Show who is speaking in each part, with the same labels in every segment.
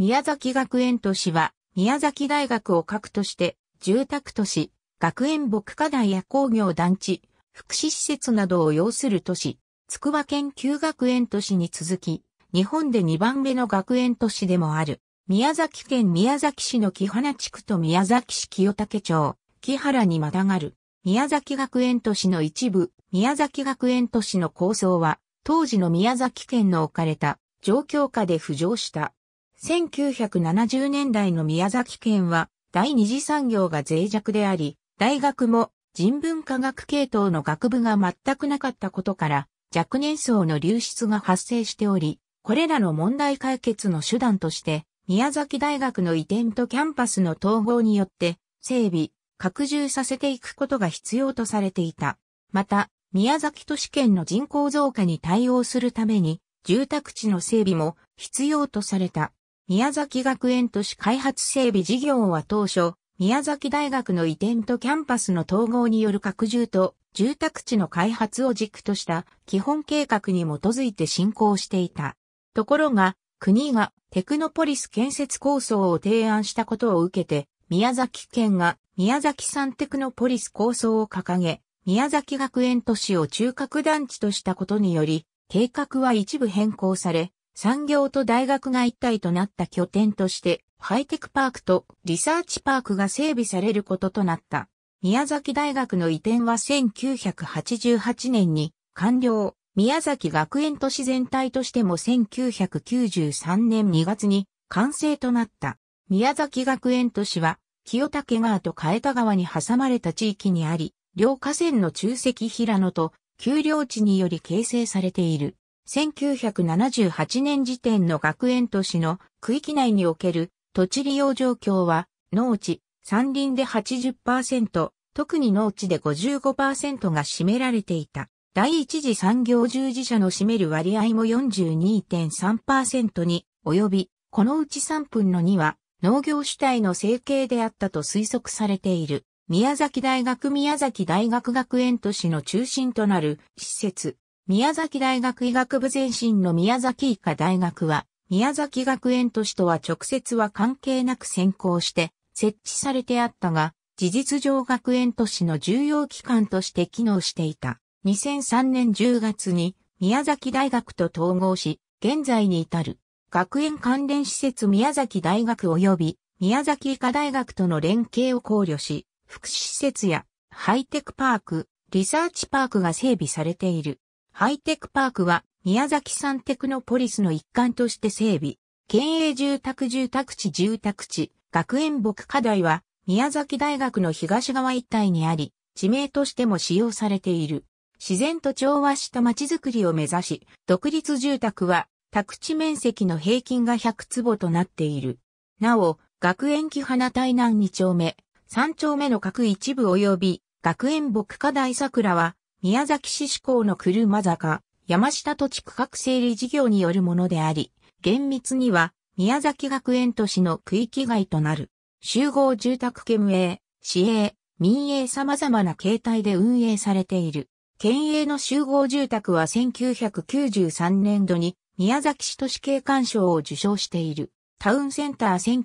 Speaker 1: 宮崎学園都市は、宮崎大学を核として、住宅都市、学園牧課台や工業団地、福祉施設などを要する都市、筑波研究学園都市に続き、日本で2番目の学園都市でもある、宮崎県宮崎市の木花地区と宮崎市清武町、木原にまたがる、宮崎学園都市の一部、宮崎学園都市の構想は、当時の宮崎県の置かれた状況下で浮上した。1970年代の宮崎県は第二次産業が脆弱であり、大学も人文科学系統の学部が全くなかったことから若年層の流出が発生しており、これらの問題解決の手段として宮崎大学の移転とキャンパスの統合によって整備、拡充させていくことが必要とされていた。また、宮崎都市圏の人口増加に対応するために住宅地の整備も必要とされた。宮崎学園都市開発整備事業は当初、宮崎大学の移転とキャンパスの統合による拡充と住宅地の開発を軸とした基本計画に基づいて進行していた。ところが、国がテクノポリス建設構想を提案したことを受けて、宮崎県が宮崎産テクノポリス構想を掲げ、宮崎学園都市を中核団地としたことにより、計画は一部変更され、産業と大学が一体となった拠点として、ハイテクパークとリサーチパークが整備されることとなった。宮崎大学の移転は1988年に完了。宮崎学園都市全体としても1993年2月に完成となった。宮崎学園都市は清武川と替田川に挟まれた地域にあり、両河川の中石平野と丘陵地により形成されている。1978年時点の学園都市の区域内における土地利用状況は、農地、山林で80%、特に農地で55%が占められていた。第一次産業従事者の占める割合も42.3%に及び、このうち3分の2は農業主体の成形であったと推測されている。宮崎大学宮崎大学学園都市の中心となる施設、宮崎大学医学部前身の宮崎医科大学は、宮崎学園都市とは直接は関係なく先行して設置されてあったが、事実上学園都市の重要機関として機能していた。2003年10月に宮崎大学と統合し、現在に至る学園関連施設宮崎大学及び宮崎医科大学との連携を考慮し、福祉施設やハイテクパーク、リサーチパークが整備されている。ハイテクパークは宮崎産テクノポリスの一環として整備。県営住宅住宅地住宅地、学園牧課題は宮崎大学の東側一帯にあり、地名としても使用されている。自然と調和した街づくりを目指し、独立住宅は宅地面積の平均が100坪となっている。なお、学園木花台南2丁目、3丁目の各一部及び学園牧課題桜は宮崎市志向の車坂、山下土地区画整理事業によるものであり、厳密には宮崎学園都市の区域外となる。集合住宅兼営、市営、民営様々な形態で運営されている。県営の集合住宅は1993年度に宮崎市都市景観賞を受賞している。タウンセンター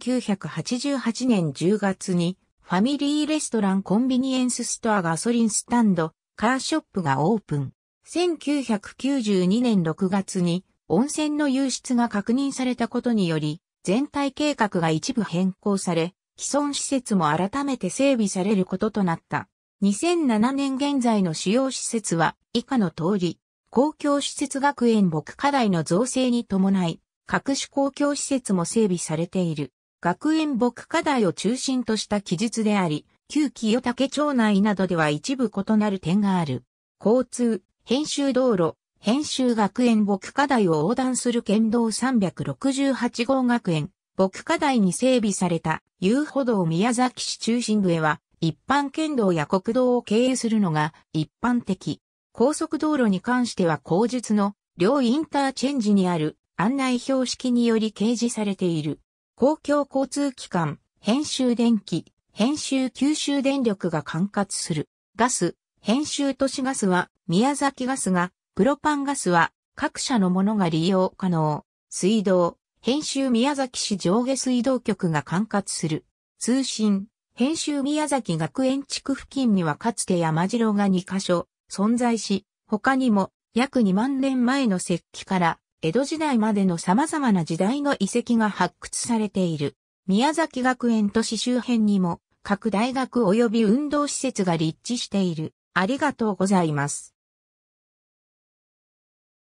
Speaker 1: 1988年10月にファミリーレストランコンビニエンスストアガソリンスタンドカーショップがオープン。1992年6月に温泉の流出が確認されたことにより、全体計画が一部変更され、既存施設も改めて整備されることとなった。2007年現在の主要施設は以下の通り、公共施設学園牧課題の造成に伴い、各種公共施設も整備されている。学園牧課題を中心とした記述であり、旧清武町内などでは一部異なる点がある。交通、編集道路、編集学園牧課題を横断する県道368号学園、牧課題に整備された遊歩道宮崎市中心部へは、一般県道や国道を経由するのが一般的。高速道路に関しては後述の両インターチェンジにある案内標識により掲示されている。公共交通機関、編集電気、編集九州電力が管轄する。ガス、編集都市ガスは宮崎ガスが、プロパンガスは各社のものが利用可能。水道、編集宮崎市上下水道局が管轄する。通信、編集宮崎学園地区付近にはかつて山城が2カ所存在し、他にも約2万年前の石器から江戸時代までの様々な時代の遺跡が発掘されている。宮崎学園都市周辺にも各大学及び運動施設が立地している。ありがとうございます。